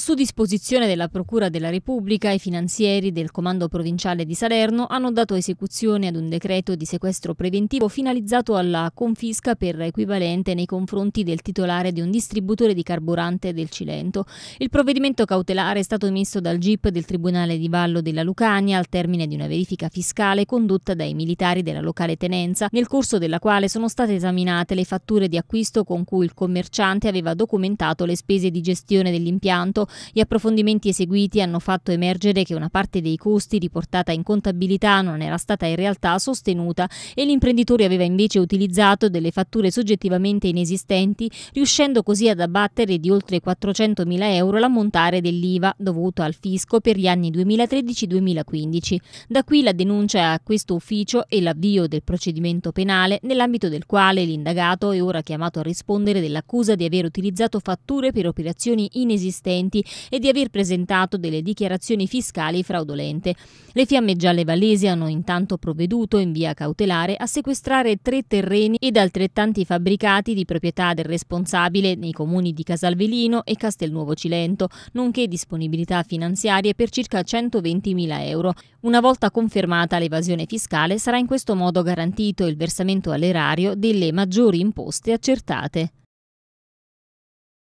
Su disposizione della Procura della Repubblica, i finanzieri del Comando Provinciale di Salerno hanno dato esecuzione ad un decreto di sequestro preventivo finalizzato alla confisca per equivalente nei confronti del titolare di un distributore di carburante del Cilento. Il provvedimento cautelare è stato emesso dal GIP del Tribunale di Vallo della Lucania al termine di una verifica fiscale condotta dai militari della locale tenenza, nel corso della quale sono state esaminate le fatture di acquisto con cui il commerciante aveva documentato le spese di gestione dell'impianto gli approfondimenti eseguiti hanno fatto emergere che una parte dei costi riportata in contabilità non era stata in realtà sostenuta e l'imprenditore aveva invece utilizzato delle fatture soggettivamente inesistenti, riuscendo così ad abbattere di oltre 400.000 euro l'ammontare dell'IVA dovuto al fisco per gli anni 2013-2015. Da qui la denuncia a questo ufficio e l'avvio del procedimento penale nell'ambito del quale l'indagato è ora chiamato a rispondere dell'accusa di aver utilizzato fatture per operazioni inesistenti Uniti e di aver presentato delle dichiarazioni fiscali fraudolente. Le fiamme gialle valesi hanno intanto provveduto in via cautelare a sequestrare tre terreni ed altrettanti fabbricati di proprietà del responsabile nei comuni di Casalvelino e Castelnuovo Cilento, nonché disponibilità finanziarie per circa 120.000 euro. Una volta confermata l'evasione fiscale sarà in questo modo garantito il versamento all'erario delle maggiori imposte accertate.